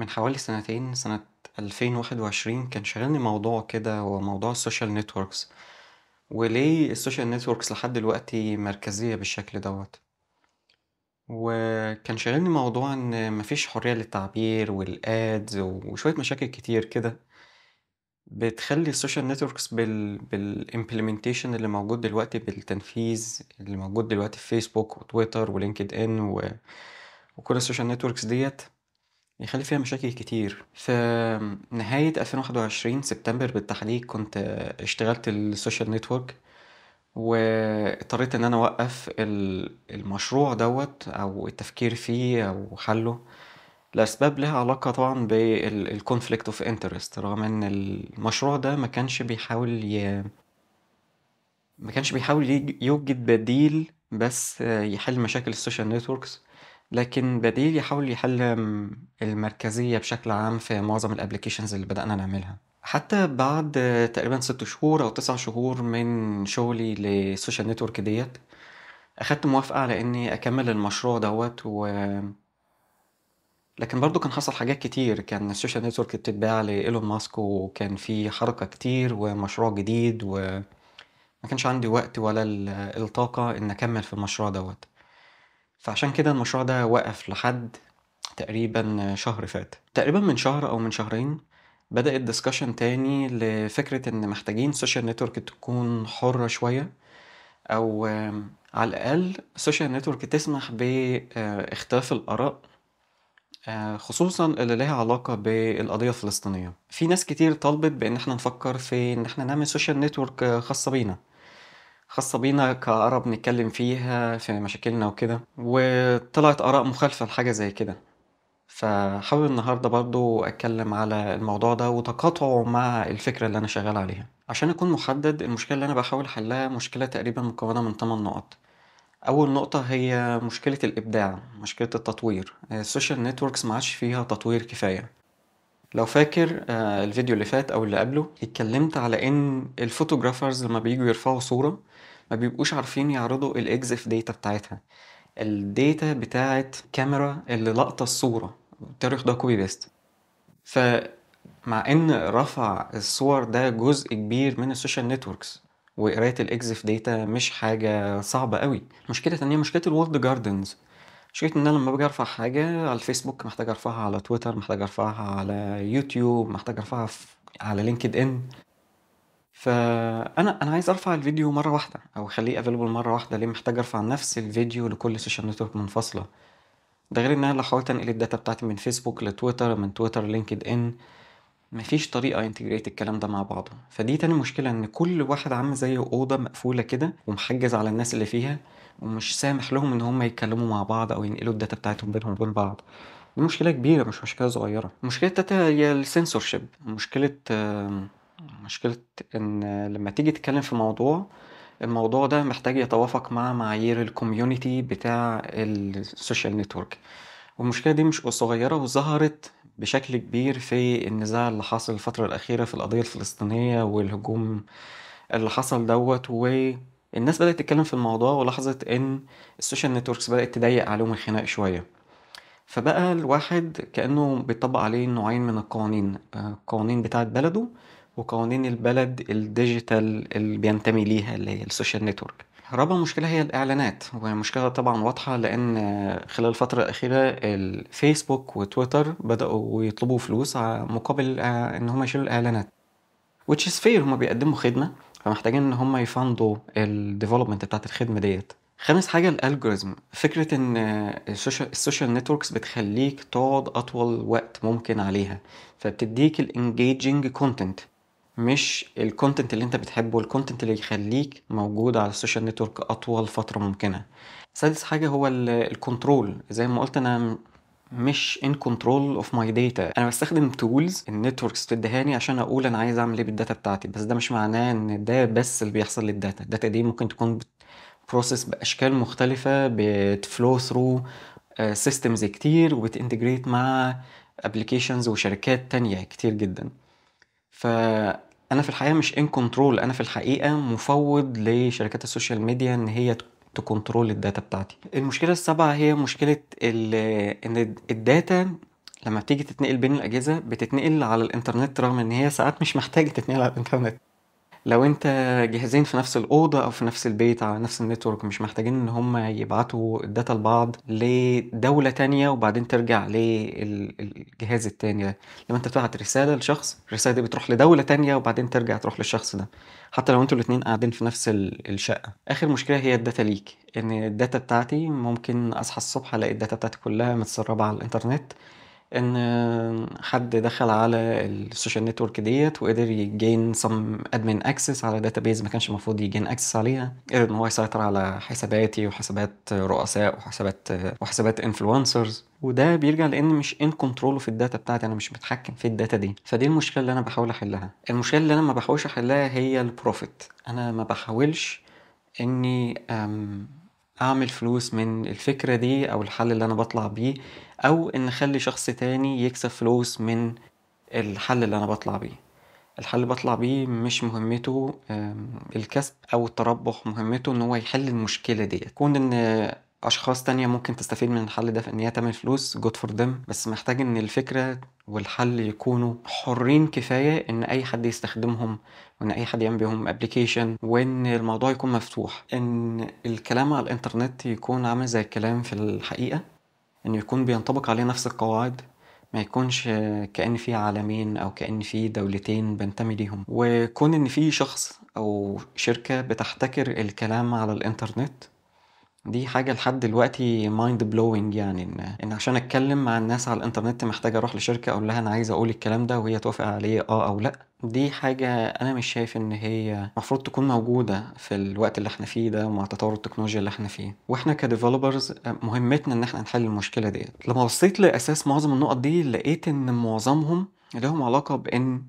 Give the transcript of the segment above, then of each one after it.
من حوالي سنتين سنة 2021 كان شاغلني موضوع كده هو موضوع السوشيال نتوركس وليه السوشيال نتوركس لحد دلوقتي مركزية بالشكل دوت وكان شاغلني موضوع ان مفيش حرية للتعبير والادز وشوية مشاكل كتير كده بتخلي السوشيال نتوركس بال بالامبلمنتيشن اللي موجود دلوقتي بالتنفيذ اللي موجود دلوقتي في فيسبوك وتويتر ولينكد ان و... وكل السوشيال نتوركس ديت يخلي فيها مشاكل كتير في نهاية 2021 سبتمبر بالتحديد كنت اشتغلت السوشيال نتورك واضطريت ان انا اوقف المشروع دوت او التفكير فيه او حله لأسباب لها علاقة طبعا بالكونفليكت اوف انترست رغم ان المشروع ده ما كانش بيحاول ي... ما كانش بيحاول يوجد بديل بس يحل مشاكل السوشيال نتوركس لكن بديل يحاول يحل المركزية بشكل عام في معظم الابلكيشنز اللي بدأنا نعملها حتى بعد تقريبا ست شهور أو تسع شهور من شغلي للسوشيال نتورك ديت أخدت موافقة على إني أكمل المشروع دوت و لكن برضه كان حصل حاجات كتير كان السوشيال نتورك بتتباع لإيلون ماسك وكان في حركة كتير ومشروع جديد و ما كانش عندي وقت ولا الطاقة إن أكمل في المشروع دوت فعشان كده المشروع ده وقف لحد تقريبا شهر فات تقريبا من شهر او من شهرين بدأ الدسكشن تاني لفكرة ان محتاجين سوشيال نتورك تكون حرة شوية او على الاقل سوشيال نتورك تسمح باختلاف الاراء خصوصا اللي لها علاقة بالقضية الفلسطينية في ناس كتير طلبت بان احنا نفكر في ان احنا نعمل سوشيال نتورك خاصة بينا خاصة بينا كعرب نتكلم فيها في مشاكلنا وكده وطلعت آراء مخالفة لحاجة زي كده فحابب النهاردة برضو أتكلم على الموضوع ده وتقاطعه مع الفكرة اللي أنا شغال عليها عشان أكون محدد المشكلة اللي أنا بحاول حلها مشكلة تقريبا مكونة من 8 نقط أول نقطة هي مشكلة الإبداع مشكلة التطوير السوشيال نتوركس ما عادش فيها تطوير كفاية لو فاكر آه، الفيديو اللي فات أو اللي قبله اتكلمت على إن الفوتوغرافرز لما بييجوا يرفعوا صورة ما بيبقوش عارفين يعرضوا الاكزف داتا بتاعتها الداتا بتاعت كاميرا اللي لقطة الصورة التاريخ ده كوبي بيست فمع ان رفع الصور ده جزء كبير من السوشيال نتوركس وقرايه الاكزف داتا مش حاجه صعبه قوي مشكله تانية مشكله الورد جاردنز مشكله ان انا لما باجي ارفع حاجه على الفيسبوك محتاج ارفعها على تويتر محتاج ارفعها على يوتيوب محتاج ارفعها على لينكد ان فانا انا عايز ارفع الفيديو مره واحده او اخليه افيلبل مره واحده ليه محتاج ارفع نفس الفيديو لكل سيشن نتورك منفصله ده غير ان انا لو حاولت انقل الداتا بتاعتي من فيسبوك لتويتر من تويتر لينكد ان مفيش طريقة انتجريت الكلام ده مع بعضه فدي تاني مشكلة ان كل واحد عامل زي أوضة مقفولة كده ومحجز على الناس اللي فيها ومش سامح لهم ان هم يتكلموا مع بعض او ينقلوا الداتا بتاعتهم بينهم وبين بعض دي مشكلة كبيرة مش مشكلة صغيرة مشكلة الداتا هي السنسورشيب مشكلة آه مشكلة إن لما تيجي تتكلم في موضوع الموضوع ده محتاج يتوافق مع معايير الكوميونتي بتاع السوشيال نتورك والمشكلة دي مش صغيرة وظهرت بشكل كبير في النزاع اللي حصل الفترة الأخيرة في القضية الفلسطينية والهجوم اللي حصل دوت و الناس بدأت تتكلم في الموضوع ولاحظت إن السوشيال نتوركس بدأت تضيق عليهم الخناق شوية فبقى الواحد كأنه بيطبق عليه نوعين من القوانين القوانين آه، بتاعة بلده وقوانين البلد الديجيتال اللي بينتمي ليها اللي هي السوشيال نتورك رابع مشكلة هي الإعلانات ومشكلة طبعا واضحة لأن خلال الفترة الأخيرة الفيسبوك وتويتر بدأوا يطلبوا فلوس مقابل إن هم يشيلوا الإعلانات which is fair هم بيقدموا خدمة فمحتاجين إن هم يفندوا الديفلوبمنت بتاعت الخدمة ديت خامس حاجة الالجوريزم فكرة ان السوشيال, السوشيال نتوركس بتخليك تقعد اطول وقت ممكن عليها فبتديك الانجيجنج كونتنت مش الكونتنت اللي انت بتحبه الكونتنت اللي يخليك موجود على السوشيال نتورك اطول فتره ممكنه سادس حاجه هو الكنترول زي ما قلت انا مش ان كنترول اوف ماي داتا انا بستخدم تولز النتوركس تدهاني عشان اقول انا عايز اعمل ايه بالداتا بتاعتي بس ده مش معناه ان ده بس اللي بيحصل للداتا الداتا دي ممكن تكون بروسيس باشكال مختلفه بتفلو ثرو سيستمز كتير وبتنتجريت مع ابلكيشنز وشركات تانية كتير جدا ف انا في الحقيقه مش ان كنترول انا في الحقيقه مفوض لشركات السوشيال ميديا ان هي تكنترول الداتا بتاعتي المشكله السابعه هي مشكله ان الداتا لما بتيجي تتنقل بين الاجهزه بتتنقل على الانترنت رغم ان هي ساعات مش محتاجه تتنقل على الانترنت لو انت جهازين في نفس الاوضه او في نفس البيت على نفس النتورك مش محتاجين ان هم يبعتوا الداتا لبعض لدوله تانية وبعدين ترجع للجهاز التاني ده لما انت بتبعت رساله لشخص الرساله دي بتروح لدوله تانية وبعدين ترجع تروح للشخص ده حتى لو انتوا الاثنين قاعدين في نفس الشقه اخر مشكله هي الداتا ليك ان الداتا بتاعتي ممكن اصحى الصبح الاقي الداتا بتاعتي كلها متسربه على الانترنت ان حد دخل على السوشيال نتورك ديت وقدر يجين سم ادمن اكسس على داتابيز ما كانش المفروض يجين اكسس عليها قدر ان هو يسيطر على حساباتي وحسابات رؤساء وحسابات وحسابات انفلونسرز وده بيرجع لان مش ان كنترول في الداتا بتاعتي انا مش متحكم في الداتا دي فدي المشكله اللي انا بحاول احلها المشكله اللي انا ما بحاولش احلها هي البروفيت انا ما بحاولش اني اعمل فلوس من الفكره دي او الحل اللي انا بطلع بيه او ان اخلي شخص تاني يكسب فلوس من الحل اللي انا بطلع بيه الحل اللي بطلع بيه مش مهمته الكسب او التربح مهمته ان هو يحل المشكله دي كون ان اشخاص تانية ممكن تستفيد من الحل ده في ان هي تعمل فلوس جود فور ذم بس محتاج ان الفكره والحل يكونوا حرين كفايه ان اي حد يستخدمهم وان اي حد يعمل بيهم ابلكيشن وان الموضوع يكون مفتوح ان الكلام على الانترنت يكون عامل زي الكلام في الحقيقه انه يكون بينطبق عليه نفس القواعد ما يكونش كأن في عالمين أو كأن في دولتين بنتمي ليهم وكون إن في شخص أو شركة بتحتكر الكلام على الإنترنت دي حاجة لحد دلوقتي مايند بلوينج يعني إن إن عشان أتكلم مع الناس على الإنترنت محتاج أروح لشركة أقول لها أنا عايز أقول الكلام ده وهي توافق عليه أه أو لأ دي حاجة أنا مش شايف إن هي المفروض تكون موجودة في الوقت اللي إحنا فيه ده مع تطور التكنولوجيا اللي إحنا فيه وإحنا كديفلوبرز مهمتنا إن إحنا نحل المشكلة ديت لما بصيت لأساس معظم النقط دي لقيت إن معظمهم لهم علاقة بإن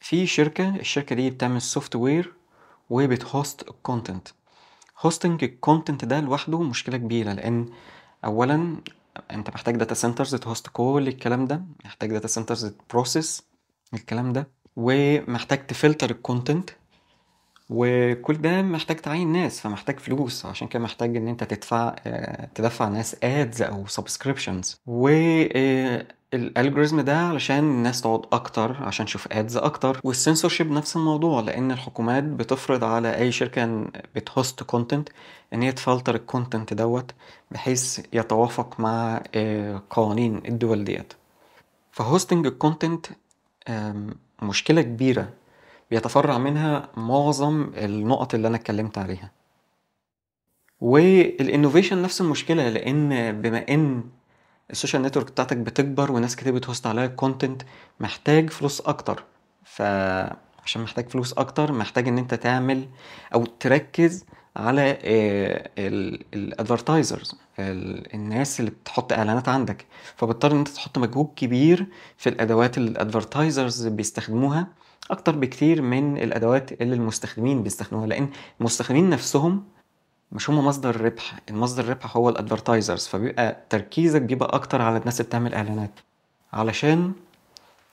في شركة الشركة دي بتعمل سوفت وير وبتهوست الكونتنت هوستنج الكونتنت ده لوحده مشكله كبيره لان اولا انت محتاج داتا سنترز تهوست كل الكلام ده محتاج داتا سنترز تبروسيس الكلام ده ومحتاج تفلتر الكونتنت وكل ده محتاج تعين ناس فمحتاج فلوس عشان كده محتاج ان انت تدفع آه، تدفع ناس ادز او سبسكريبشنز و آه، الالجوريزم ده علشان الناس تقعد اكتر عشان تشوف ادز اكتر والسنسورشيب نفس الموضوع لان الحكومات بتفرض على اي شركه بتهوست كونتنت ان هي تفلتر الكونتنت دوت بحيث يتوافق مع آه، قوانين الدول ديت فهوستنج الكونتنت مشكله كبيره بيتفرع منها معظم النقط اللي انا اتكلمت عليها والانوفيشن نفس المشكله لان بما ان السوشيال نتورك بتاعتك بتكبر وناس كتير بتهوست عليها كونتنت محتاج فلوس اكتر ف عشان محتاج فلوس اكتر محتاج ان انت تعمل او تركز على آه، الادفرتايزرز الناس اللي بتحط اعلانات عندك فبضطر ان انت تحط مجهود كبير في الادوات اللي الادفرتايزرز بيستخدموها اكتر بكتير من الادوات اللي المستخدمين بيستخدموها لان المستخدمين نفسهم مش هم مصدر الربح المصدر الربح هو الادفرتايزرز فبيبقى تركيزك بيبقى اكتر على الناس اللي بتعمل اعلانات علشان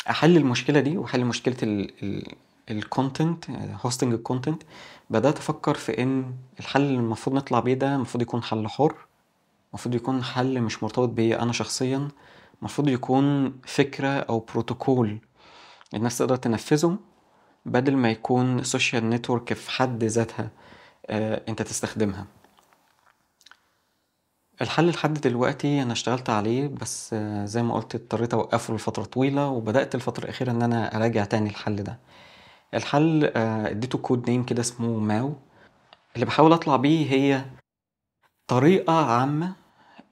احل المشكله دي واحل مشكله الكونتنت هوستنج الكونتنت بدات افكر في ان الحل اللي المفروض نطلع بيه ده المفروض يكون حل حر المفروض يكون حل مش مرتبط بيا انا شخصيا المفروض يكون فكره او بروتوكول الناس تقدر تنفذه بدل ما يكون سوشيال نتورك في حد ذاتها آه انت تستخدمها الحل لحد دلوقتي انا اشتغلت عليه بس آه زي ما قلت اضطريت اوقفه لفتره طويله وبدات الفتره الاخيره ان انا اراجع تاني الحل ده الحل آه، اديته كود نيم كده اسمه ماو اللي بحاول اطلع بيه هي طريقة عامة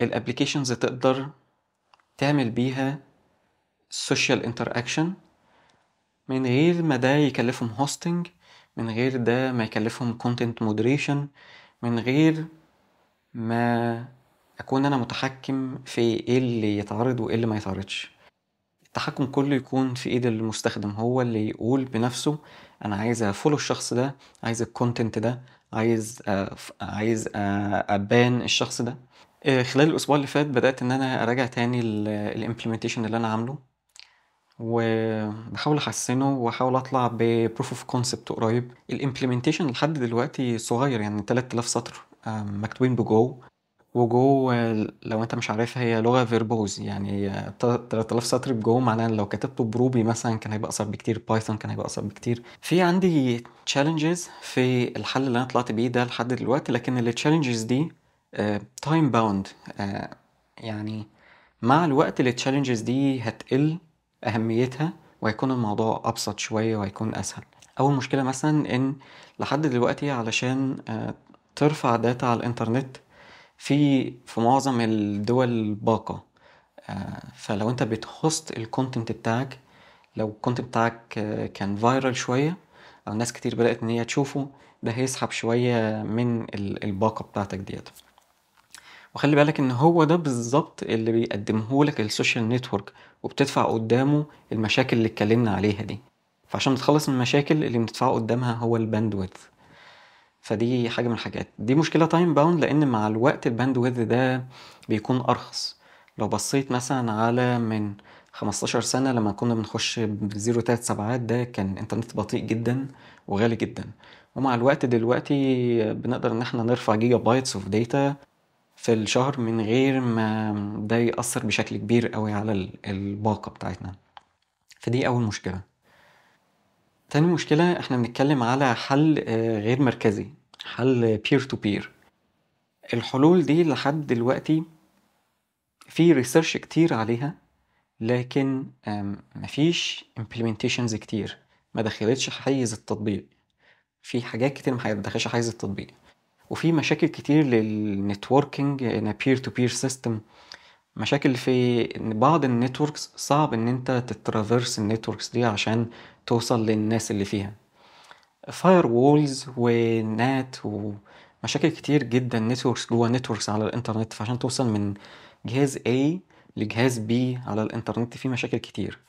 الابليكيشنز تقدر تعمل بيها سوشيال انتراكشن من غير ما ده يكلفهم هوستنج من غير ده ما يكلفهم كونتنت مودريشن من غير ما اكون انا متحكم في ايه اللي يتعرض وايه اللي ما يتعرضش التحكم كله يكون في ايد المستخدم هو اللي يقول بنفسه انا عايز افولو الشخص ده عايز الكونتنت ده عايز أف... آه، عايز آه، ابان الشخص ده آه، خلال الاسبوع اللي فات بدات ان انا اراجع تاني الامبلمنتيشن اللي انا عامله وبحاول احسنه واحاول اطلع ببروف اوف كونسبت قريب الامبلمنتيشن لحد دلوقتي صغير يعني 3000 سطر مكتوبين بجو وجو لو انت مش عارفها هي لغه فيربوز يعني هي 3000 سطر بجو معناها لو كتبته بروبي مثلا كان هيبقى اصعب بكتير بايثون كان هيبقى اصعب بكتير في عندي تشالنجز في الحل اللي انا طلعت بيه ده لحد دلوقتي لكن التشالنجز دي تايم uh, باوند uh, يعني مع الوقت التشالنجز دي هتقل اهميتها وهيكون الموضوع ابسط شويه وهيكون اسهل اول مشكله مثلا ان لحد دلوقتي علشان uh, ترفع داتا على الانترنت في في معظم الدول باقه آه، فلو انت بتهوست الكونتنت بتاعك لو الكونتنت بتاعك آه، كان فايرال شويه او ناس كتير بدات ان هي تشوفه ده هيسحب شويه من الباقه بتاعتك ديت وخلي بالك ان هو ده بالظبط اللي بيقدمه لك السوشيال نتورك وبتدفع قدامه المشاكل اللي اتكلمنا عليها دي فعشان نتخلص من المشاكل اللي بندفعه قدامها هو الباندويث فدي حاجه من الحاجات دي مشكله تايم باوند لان مع الوقت الباند ويذ ده بيكون ارخص لو بصيت مثلا على من 15 سنه لما كنا بنخش بزيرو تلات سبعات ده كان انترنت بطيء جدا وغالي جدا ومع الوقت دلوقتي بنقدر ان احنا نرفع جيجا بايتس اوف داتا في الشهر من غير ما ده يأثر بشكل كبير قوي على الباقة بتاعتنا فدي أول مشكلة تاني مشكلة احنا بنتكلم على حل آه، غير مركزي حل بير تو بير الحلول دي لحد دلوقتي في ريسيرش كتير عليها لكن مفيش implementations كتير ما دخلتش حيز التطبيق في حاجات كتير ما دخلتش حيز التطبيق وفي مشاكل كتير للنتوركينج بير تو بير سيستم مشاكل في إن بعض النتوركس صعب ان انت تترافيرس النتوركس دي عشان توصل للناس اللي فيها فاير وولز ونات ومشاكل كتير جدا نتوركس جوه نتوركس على الانترنت فعشان توصل من جهاز A لجهاز B على الانترنت في مشاكل كتير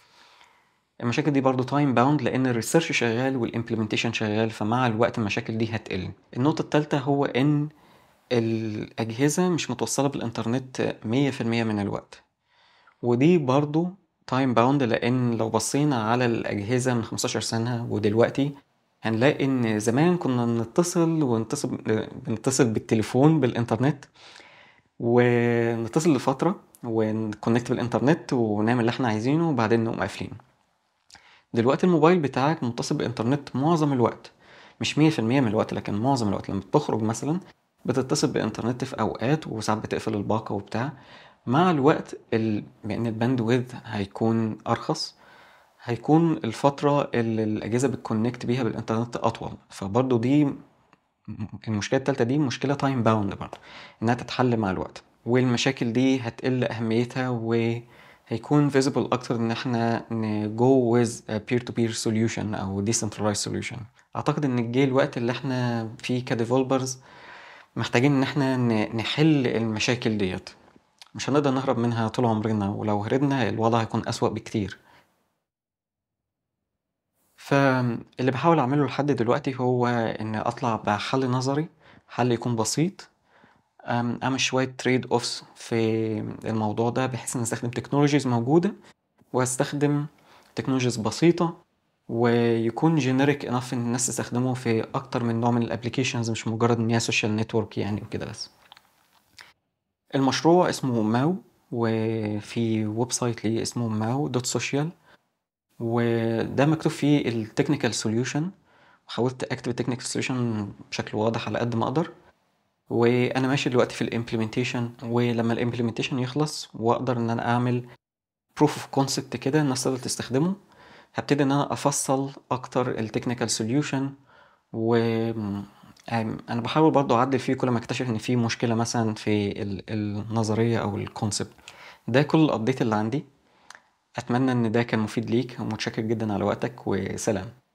المشاكل دي برضو تايم باوند لان الريسيرش شغال والامبلمنتيشن شغال فمع الوقت المشاكل دي هتقل النقطه الثالثه هو ان الأجهزة مش متوصلة بالإنترنت مية في المية من الوقت ودي برضو تايم باوند لأن لو بصينا على الأجهزة من خمستاشر سنة ودلوقتي هنلاقي إن زمان كنا بنتصل ونتصل بنتصل بالتليفون بالإنترنت ونتصل لفترة ونكونكت بالإنترنت ونعمل اللي إحنا عايزينه وبعدين نقوم قافلين دلوقتي الموبايل بتاعك متصل بالإنترنت معظم الوقت مش مية في المية من الوقت لكن معظم الوقت لما بتخرج مثلا بتتصل بانترنت في اوقات وساعات بتقفل الباقه وبتاع مع الوقت ال... بان الباند ويذ هيكون ارخص هيكون الفتره اللي الاجهزه بتكونكت بيها بالانترنت اطول فبرضه دي المشكله الثالثه دي مشكله تايم باوند برضه انها تتحل مع الوقت والمشاكل دي هتقل اهميتها وهيكون فيزبل اكتر ان احنا نجو ويز بير تو بير سوليوشن او ديسنترايز سوليوشن اعتقد ان جه الوقت اللي احنا فيه كديفولبرز محتاجين ان احنا نحل المشاكل ديت مش هنقدر نهرب منها طول عمرنا ولو هربنا الوضع هيكون أسوأ بكتير فاللي بحاول أعمله لحد دلوقتي هو إن أطلع بحل نظري حل يكون بسيط أعمل شوية تريد أوفس في الموضوع ده بحيث إن أستخدم تكنولوجيز موجودة وأستخدم تكنولوجيز بسيطة ويكون جينيريك انف ان الناس تستخدمه في اكتر من نوع من الابلكيشنز مش مجرد ان هي سوشيال نتورك يعني وكده بس المشروع اسمه ماو وفي ويب سايت ليه اسمه ماو دوت سوشيال وده مكتوب فيه التكنيكال سوليوشن حاولت اكتب التكنيكال سوليوشن بشكل واضح على قد ما اقدر وانا ماشي دلوقتي في الامبلمنتيشن ولما الامبلمنتيشن يخلص واقدر ان انا اعمل بروف اوف كونسبت كده الناس تقدر تستخدمه هبتدي ان انا افصل اكتر التكنيكال سوليوشن و انا بحاول برضو اعدل فيه كل ما اكتشف ان في مشكله مثلا في النظريه او الكونسبت ده كل الابديت اللي عندي اتمنى ان ده كان مفيد ليك ومتشكر جدا على وقتك وسلام